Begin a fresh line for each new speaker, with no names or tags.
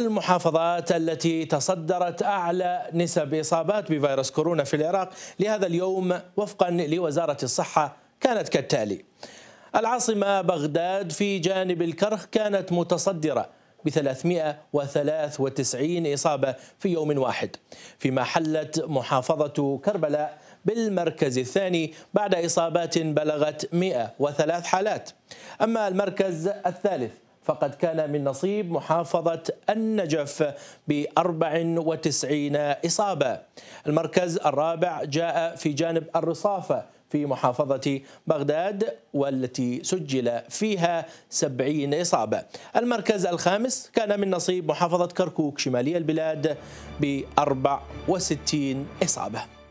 المحافظات التي تصدرت أعلى نسب إصابات بفيروس كورونا في العراق لهذا اليوم وفقا لوزارة الصحة كانت كالتالي العاصمة بغداد في جانب الكرخ كانت متصدرة ب 393 إصابة في يوم واحد فيما حلت محافظة كربلاء بالمركز الثاني بعد إصابات بلغت 103 حالات أما المركز الثالث فقد كان من نصيب محافظة النجف ب 94 إصابة المركز الرابع جاء في جانب الرصافة في محافظة بغداد والتي سجل فيها 70 إصابة المركز الخامس كان من نصيب محافظة كركوك شمالي البلاد ب 64 إصابة